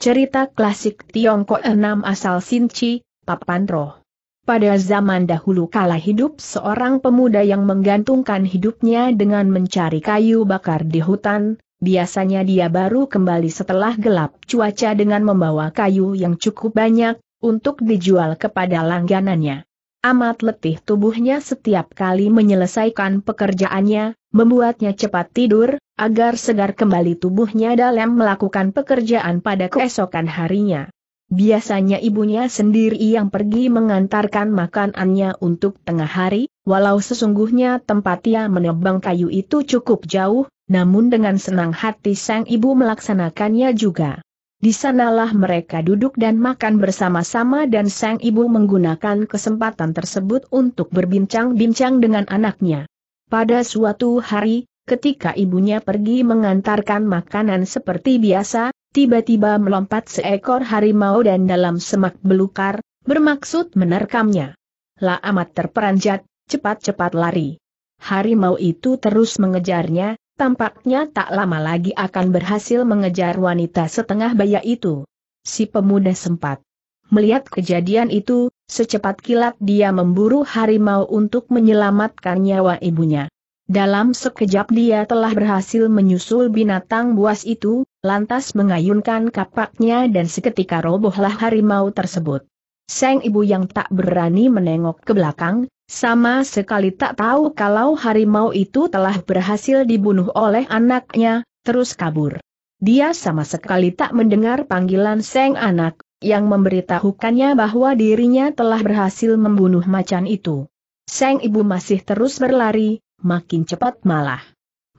Cerita klasik Tiongkok 6 asal Sinci, Papan Roh. Pada zaman dahulu kala hidup seorang pemuda yang menggantungkan hidupnya dengan mencari kayu bakar di hutan, biasanya dia baru kembali setelah gelap cuaca dengan membawa kayu yang cukup banyak, untuk dijual kepada langganannya. Amat letih tubuhnya setiap kali menyelesaikan pekerjaannya, membuatnya cepat tidur, agar segar kembali tubuhnya dalam melakukan pekerjaan pada keesokan harinya. Biasanya ibunya sendiri yang pergi mengantarkan makanannya untuk tengah hari, walau sesungguhnya tempat ia menebang kayu itu cukup jauh, namun dengan senang hati sang ibu melaksanakannya juga. Di sanalah mereka duduk dan makan bersama-sama dan sang ibu menggunakan kesempatan tersebut untuk berbincang-bincang dengan anaknya. Pada suatu hari, ketika ibunya pergi mengantarkan makanan seperti biasa, tiba-tiba melompat seekor harimau dan dalam semak belukar, bermaksud menerkamnya. La amat terperanjat, cepat-cepat lari. Harimau itu terus mengejarnya, Tampaknya tak lama lagi akan berhasil mengejar wanita setengah baya itu. Si pemuda sempat melihat kejadian itu, secepat kilat dia memburu harimau untuk menyelamatkan nyawa ibunya. Dalam sekejap dia telah berhasil menyusul binatang buas itu, lantas mengayunkan kapaknya dan seketika robohlah harimau tersebut. Seng ibu yang tak berani menengok ke belakang, sama sekali tak tahu kalau harimau itu telah berhasil dibunuh oleh anaknya, terus kabur. Dia sama sekali tak mendengar panggilan Seng Anak, yang memberitahukannya bahwa dirinya telah berhasil membunuh macan itu. Seng Ibu masih terus berlari, makin cepat malah.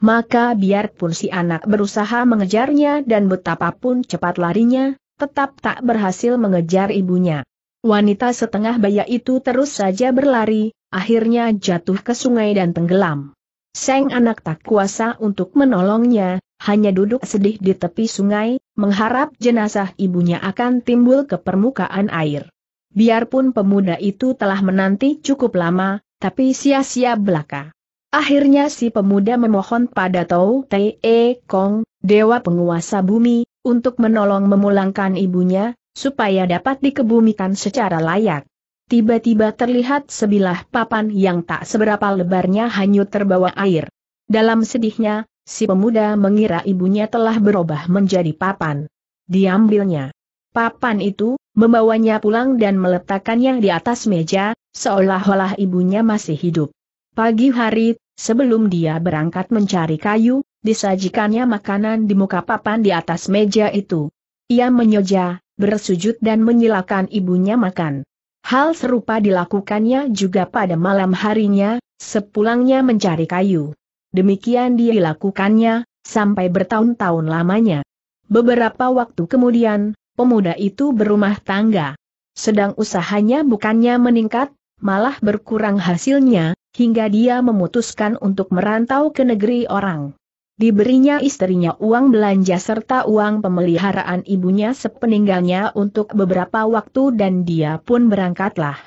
Maka biarpun si anak berusaha mengejarnya dan betapapun cepat larinya, tetap tak berhasil mengejar ibunya. Wanita setengah baya itu terus saja berlari, akhirnya jatuh ke sungai dan tenggelam. Seng anak tak kuasa untuk menolongnya, hanya duduk sedih di tepi sungai, mengharap jenazah ibunya akan timbul ke permukaan air. Biarpun pemuda itu telah menanti cukup lama, tapi sia-sia belaka. Akhirnya si pemuda memohon pada Tau Te e Kong, dewa penguasa bumi, untuk menolong memulangkan ibunya, supaya dapat dikebumikan secara layak. Tiba-tiba terlihat sebilah papan yang tak seberapa lebarnya hanyut terbawa air. Dalam sedihnya, si pemuda mengira ibunya telah berubah menjadi papan. Diambilnya. Papan itu, membawanya pulang dan meletakkannya di atas meja, seolah-olah ibunya masih hidup. Pagi hari, sebelum dia berangkat mencari kayu, disajikannya makanan di muka papan di atas meja itu. Ia menyoja, bersujud dan menyilakan ibunya makan. Hal serupa dilakukannya juga pada malam harinya, sepulangnya mencari kayu. Demikian dia dilakukannya, sampai bertahun-tahun lamanya. Beberapa waktu kemudian, pemuda itu berumah tangga. Sedang usahanya bukannya meningkat, malah berkurang hasilnya, hingga dia memutuskan untuk merantau ke negeri orang diberinya istrinya uang belanja serta uang pemeliharaan ibunya sepeninggalnya untuk beberapa waktu dan dia pun berangkatlah.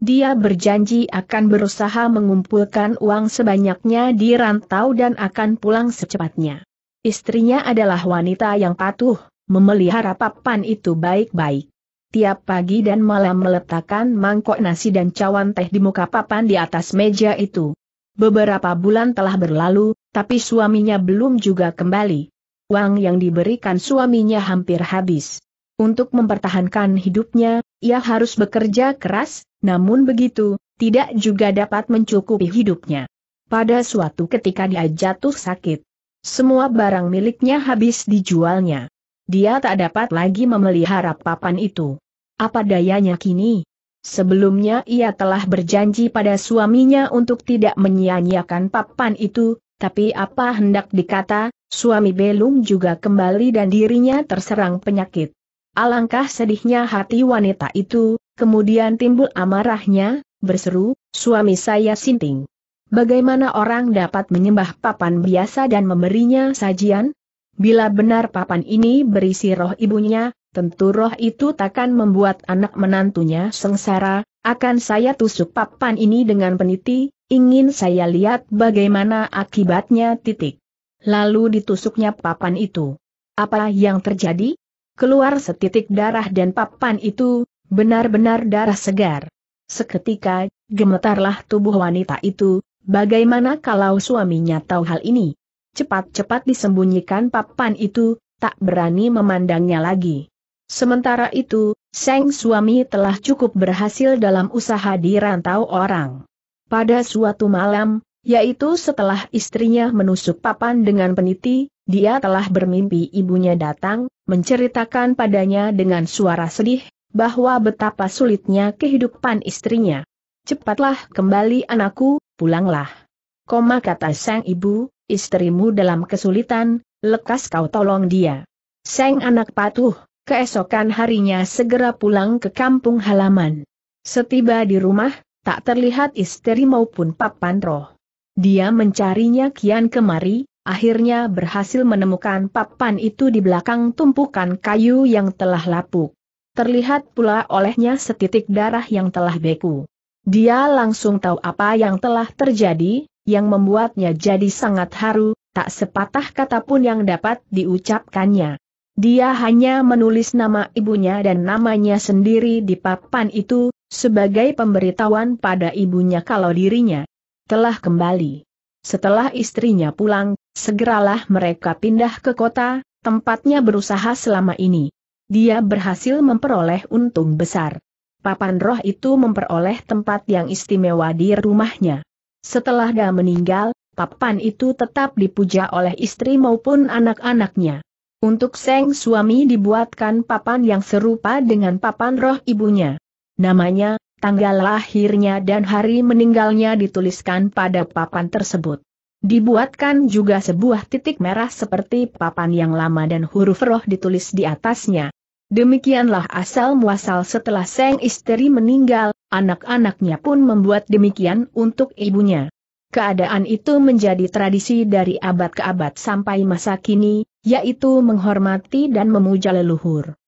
Dia berjanji akan berusaha mengumpulkan uang sebanyaknya di rantau dan akan pulang secepatnya. Istrinya adalah wanita yang patuh, memelihara papan itu baik-baik. Tiap pagi dan malam meletakkan mangkok nasi dan cawan teh di muka papan di atas meja itu. Beberapa bulan telah berlalu, tapi suaminya belum juga kembali. Uang yang diberikan suaminya hampir habis. Untuk mempertahankan hidupnya, ia harus bekerja keras, namun begitu, tidak juga dapat mencukupi hidupnya. Pada suatu ketika dia jatuh sakit. Semua barang miliknya habis dijualnya. Dia tak dapat lagi memelihara papan itu. Apa dayanya kini? Sebelumnya ia telah berjanji pada suaminya untuk tidak menyia-nyiakan papan itu, tapi apa hendak dikata, suami Belung juga kembali dan dirinya terserang penyakit. Alangkah sedihnya hati wanita itu, kemudian timbul amarahnya, berseru, suami saya sinting. Bagaimana orang dapat menyembah papan biasa dan memberinya sajian? Bila benar papan ini berisi roh ibunya, tentu roh itu takkan membuat anak menantunya sengsara, akan saya tusuk papan ini dengan peniti, ingin saya lihat bagaimana akibatnya titik. Lalu ditusuknya papan itu. Apa yang terjadi? Keluar setitik darah dan papan itu, benar-benar darah segar. Seketika, gemetarlah tubuh wanita itu, bagaimana kalau suaminya tahu hal ini? Cepat-cepat disembunyikan papan itu, tak berani memandangnya lagi. Sementara itu, Seng suami telah cukup berhasil dalam usaha dirantau orang. Pada suatu malam, yaitu setelah istrinya menusuk papan dengan peniti, dia telah bermimpi ibunya datang, menceritakan padanya dengan suara sedih, bahwa betapa sulitnya kehidupan istrinya. Cepatlah kembali anakku, pulanglah. Koma kata sang ibu, istrimu dalam kesulitan, lekas kau tolong dia. Sang anak patuh, keesokan harinya segera pulang ke kampung halaman. Setiba di rumah, tak terlihat isteri maupun papan roh. Dia mencarinya kian kemari, akhirnya berhasil menemukan papan itu di belakang tumpukan kayu yang telah lapuk. Terlihat pula olehnya setitik darah yang telah beku. Dia langsung tahu apa yang telah terjadi, yang membuatnya jadi sangat haru, tak sepatah kata pun yang dapat diucapkannya. Dia hanya menulis nama ibunya dan namanya sendiri di papan itu, sebagai pemberitahuan pada ibunya kalau dirinya telah kembali. Setelah istrinya pulang, segeralah mereka pindah ke kota, tempatnya berusaha selama ini. Dia berhasil memperoleh untung besar. Papan roh itu memperoleh tempat yang istimewa di rumahnya. Setelah dia meninggal, papan itu tetap dipuja oleh istri maupun anak-anaknya. Untuk Seng suami dibuatkan papan yang serupa dengan papan roh ibunya. Namanya, tanggal lahirnya dan hari meninggalnya dituliskan pada papan tersebut. Dibuatkan juga sebuah titik merah seperti papan yang lama dan huruf roh ditulis di atasnya. Demikianlah asal muasal setelah Seng istri meninggal, anak-anaknya pun membuat demikian untuk ibunya. Keadaan itu menjadi tradisi dari abad ke abad sampai masa kini, yaitu menghormati dan memuja leluhur.